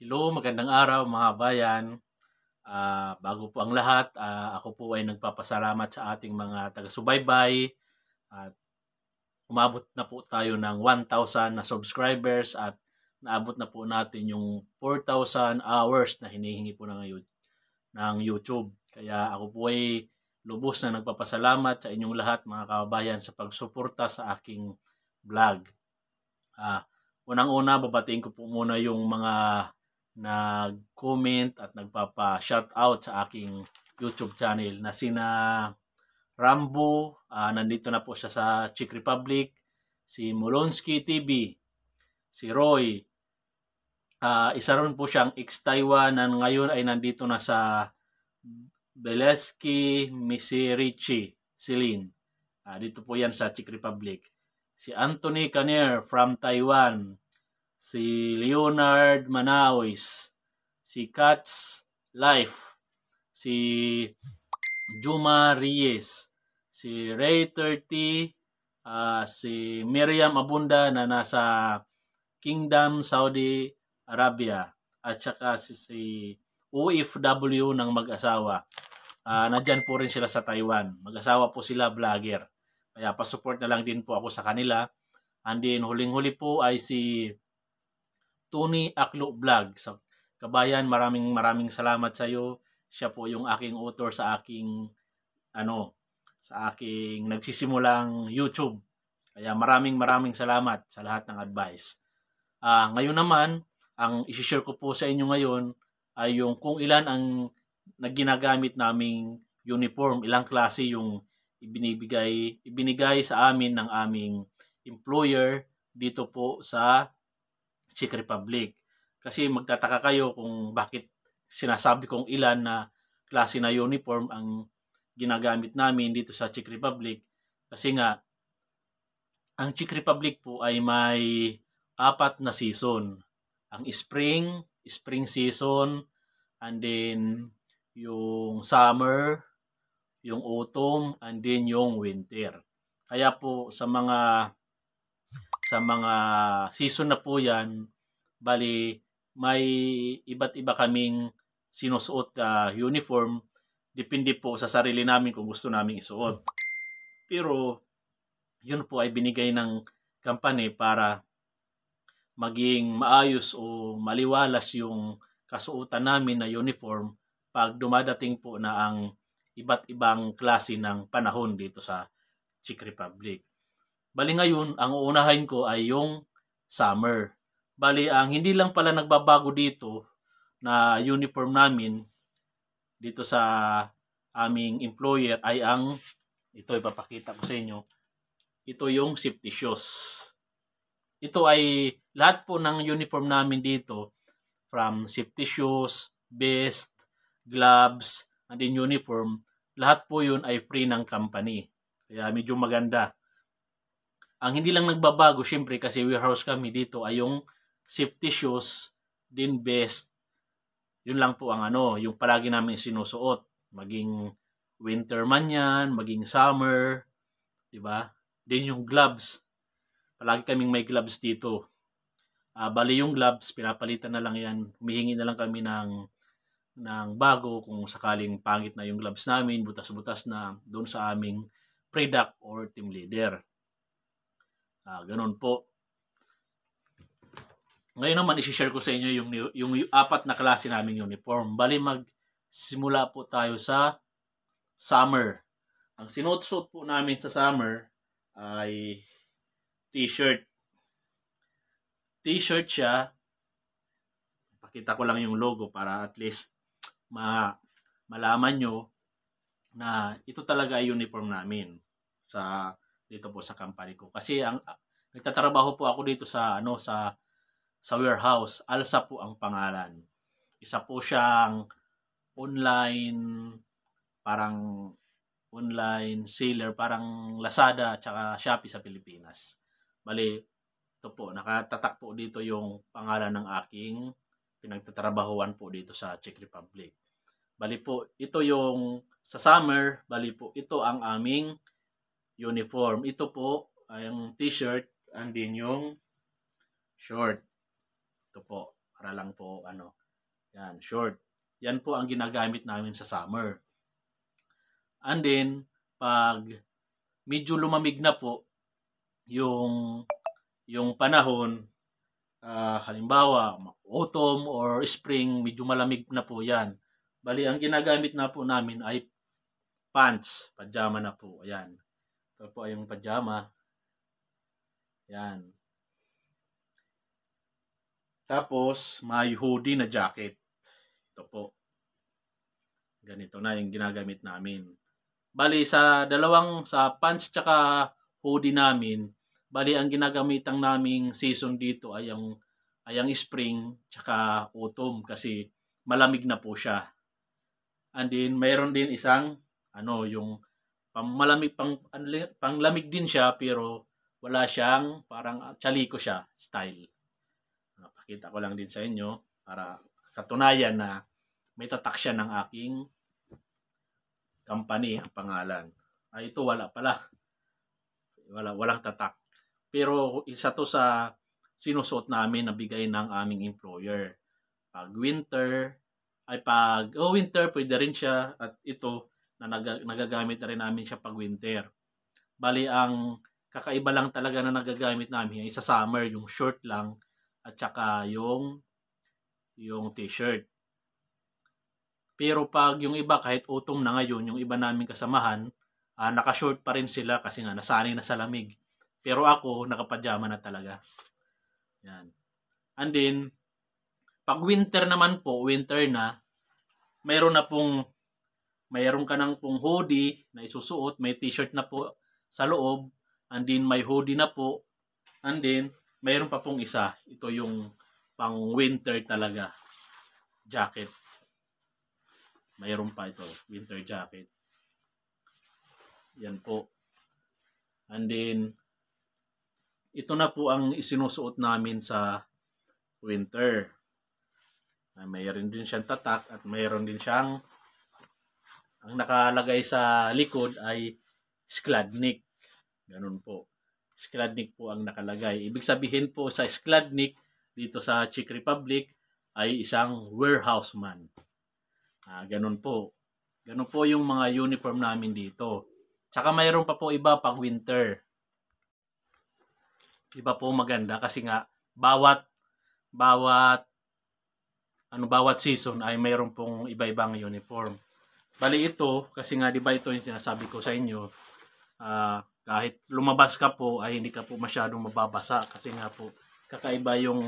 Hello, magandang araw mga bayan. Uh, ah, bago po ang lahat, uh, ako po ay nagpapasalamat sa ating mga taga-subaybay. At umabot na po tayo ng 1,000 na subscribers at naabot na po natin yung 4,000 hours na hinihingi po ng, ng YouTube. Kaya ako po ay lubos na nagpapasalamat sa inyong lahat mga kababayan sa pagsuporta sa aking vlog. Uh, Unang-una, babatiin ko po muna yung mga nag-comment at nagpapa-shoutout sa aking YouTube channel na sina Rambo, uh, nandito na po siya sa Czech Republic, si Molonsky TV, si Roy, uh, isa rin po siyang ex-Taiwan na ngayon ay nandito na sa Beleski, Misirichi, Silin. Uh, ah, dito po yan sa Czech Republic. Si Anthony Canier from Taiwan, si Leonard Manawis, si Katz Life, si Juma Reyes, si Ray 30, uh, ah, si Miriam Abunda na nasa Kingdom Saudi Arabia at saka si, si OFW ng mag-asawa. Uh, nandyan po rin sila sa Taiwan. Mag-asawa po sila, vlogger. Kaya pa-support na lang din po ako sa kanila. And then huling-huli po ay si Tony Aklo Vlog. Sa kabayan, maraming maraming salamat sa iyo. Siya po yung aking author sa aking ano, sa aking nagsisimulang YouTube. Kaya maraming maraming salamat sa lahat ng advice. Uh, ngayon naman, ang isishare ko po sa inyo ngayon ay yung kung ilan ang naginagamit naming uniform, ilang klase yung ibinibigay, ibinigay sa amin ng aming employer dito po sa Czech Republic. Kasi magtataka kayo kung bakit sinasabi kong ilan na klase na uniform ang ginagamit namin dito sa Czech Republic. Kasi nga, ang Czech Republic po ay may apat na season. Ang spring, spring season, and then yung summer, yung autumn, and then yung winter. Kaya po sa mga sa mga season na po yan, bali may iba't iba kaming sinusuot na uh, uniform. Depende po sa sarili namin kung gusto namin isuot. Pero yun po ay binigay ng company para maging maayos o maliwalas yung kasuotan namin na uniform pag dumadating po na ang iba't ibang klase ng panahon dito sa Czech Republic. Bali ngayon, ang uunahin ko ay yung summer. Bali, ang hindi lang pala nagbabago dito na uniform namin dito sa aming employer ay ang, ito ipapakita ko sa inyo, ito yung safety shoes. Ito ay lahat po ng uniform namin dito from safety shoes, vest, gloves, and in uniform, lahat po yun ay free ng company. Kaya medyo maganda. Ang hindi lang nagbabago, syempre, kasi warehouse kami dito ay yung safety shoes, din best. Yun lang po ang ano, yung palagi namin sinusuot. Maging winter man yan, maging summer, di ba? Then yung gloves. Palagi kaming may gloves dito. Uh, ah, bali yung gloves, pinapalitan na lang yan. Humihingi na lang kami ng ng bago kung sakaling pangit na yung gloves namin, butas-butas na doon sa aming product or team leader. Ah, ganun po. Ngayon naman, isi-share ko sa inyo yung, yung, apat na klase naming uniform. Bali, magsimula po tayo sa summer. Ang sinutsot po namin sa summer ay t-shirt. T-shirt siya. Pakita ko lang yung logo para at least ma malaman nyo na ito talaga ay uniform namin sa dito po sa company ko. Kasi ang ah, nagtatrabaho po ako dito sa ano sa sa warehouse, Alsa po ang pangalan. Isa po siyang online parang online seller, parang Lazada at Shopee sa Pilipinas. Bali, ito po, nakatatak po dito yung pangalan ng aking pinagtatrabahuan po dito sa Czech Republic. Bali po, ito yung sa summer, bali po, ito ang aming uniform. Ito po ang t-shirt and din yung short. Ito po, para lang po ano. Yan, short. Yan po ang ginagamit namin sa summer. And then, pag medyo lumamig na po yung yung panahon, uh, halimbawa autumn or spring, medyo malamig na po yan. Bali, ang ginagamit na po namin ay pants, pajama na po. Ayan. Ito po ay yung pajama. Yan. Tapos, may hoodie na jacket. Ito po. Ganito na yung ginagamit namin. Bali, sa dalawang, sa pants tsaka hoodie namin, bali, ang ginagamitang naming season dito ay yung, ay ang spring tsaka autumn kasi malamig na po siya. And then, mayroon din isang, ano, yung pangmalamig pang panglamig ano din siya pero wala siyang parang chaliko siya style. Napakita ko lang din sa inyo para katunayan na may tatak siya ng aking company ang pangalan. Ay ah, ito wala pala. Wala walang tatak. Pero isa to sa sinusuot namin na bigay ng aming employer. Pag winter, ay pag oh winter pwede rin siya at ito na nag- nagagamit na rin namin siya pag winter. Bali, ang kakaiba lang talaga na nagagamit namin ay sa summer, yung short lang at saka yung yung t-shirt. Pero pag yung iba kahit utom na ngayon, yung iba namin kasamahan, uh, naka-short pa rin sila kasi nga nasanay na sa lamig. Pero ako, nakapajama na talaga. Yan. And then, pag winter naman po, winter na, mayroon na pong mayroon ka ng pong hoodie na isusuot, may t-shirt na po sa loob, and then may hoodie na po, and then mayroon pa pong isa. Ito yung pang winter talaga jacket. Mayroon pa ito, winter jacket. Yan po. And then, ito na po ang isinusuot namin sa winter. May rin din siyang tatak at mayroon din siyang ang nakalagay sa likod ay Skladnik. Ganun po. Skladnik po ang nakalagay. Ibig sabihin po sa Skladnik dito sa Czech Republic ay isang warehouse man. Ah, ganun po. Ganun po yung mga uniform namin dito. Tsaka mayroon pa po iba pang winter. Iba po maganda kasi nga bawat bawat ano bawat season ay mayroon pong iba-ibang uniform. Bali ito, kasi nga di ba ito yung sinasabi ko sa inyo, uh, kahit lumabas ka po ay hindi ka po masyadong mababasa kasi nga po kakaiba yung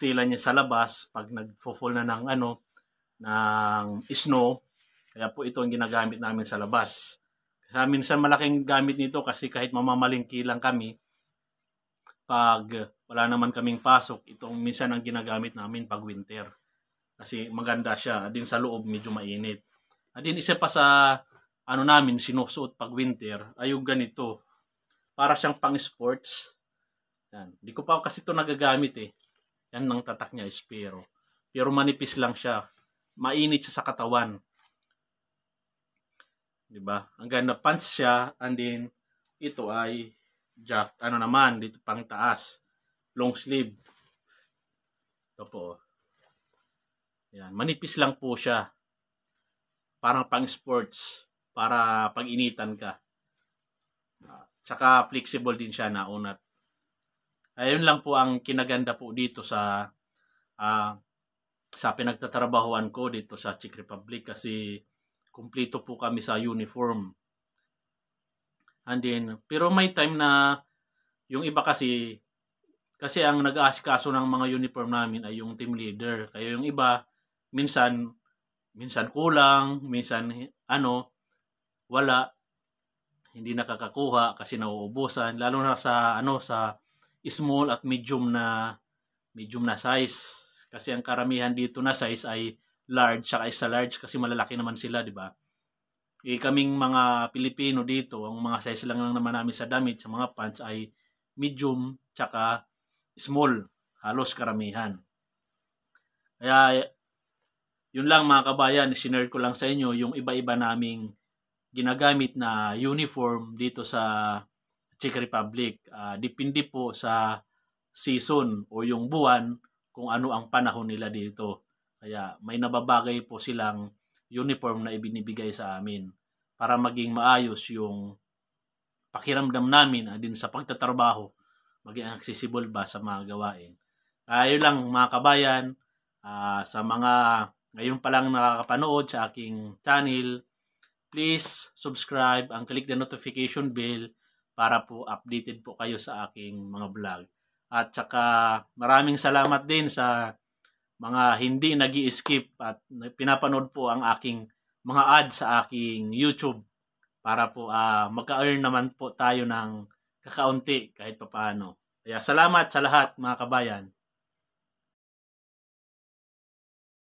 tila niya sa labas pag nagfo-fall na ng ano ng snow kaya po ito ang ginagamit namin sa labas. Kaya minsan malaking gamit nito kasi kahit mamamalingki lang kami, pag wala naman kaming pasok, itong minsan ang ginagamit namin pag winter. Kasi maganda siya. Din sa loob, medyo mainit. Adin isa pa sa ano namin sinusuot pag winter ay yung ganito. Para siyang pang sports. Yan. Hindi ko pa kasi ito nagagamit eh. Yan ang tatak niya, espero. Pero manipis lang siya. Mainit siya sa katawan. 'Di ba? Ang ganda pants siya and then ito ay jack ano naman dito pang taas. Long sleeve. Ito po. Yan, manipis lang po siya parang pang sports para pag-initan ka. Uh, tsaka flexible din siya na unat. Ayun lang po ang kinaganda po dito sa uh, sa pinagtatrabahuan ko dito sa Czech Republic kasi kumpleto po kami sa uniform. And then, pero may time na yung iba kasi kasi ang nag-aasikaso ng mga uniform namin ay yung team leader. Kaya yung iba minsan minsan kulang, minsan ano, wala, hindi nakakakuha kasi nauubusan lalo na sa ano sa small at medium na medium na size kasi ang karamihan dito na size ay large saka isa large kasi malalaki naman sila di ba eh kaming mga Pilipino dito ang mga size lang lang naman namin sa damit sa mga pants ay medium saka small halos karamihan kaya yun lang mga kabayan, sinare ko lang sa inyo yung iba-iba naming ginagamit na uniform dito sa Czech Republic. Uh, ah, dipindi po sa season o yung buwan kung ano ang panahon nila dito. Kaya may nababagay po silang uniform na ibinibigay sa amin para maging maayos yung pakiramdam namin din sa pagtatrabaho maging accessible ba sa mga gawain. Uh, yun lang mga kabayan, uh, sa mga ngayon pa lang nakakapanood sa aking channel, please subscribe and click the notification bell para po updated po kayo sa aking mga vlog. At saka maraming salamat din sa mga hindi nag skip at pinapanood po ang aking mga ads sa aking YouTube para po uh, ah, magka-earn naman po tayo ng kakaunti kahit papaano. Kaya salamat sa lahat mga kabayan.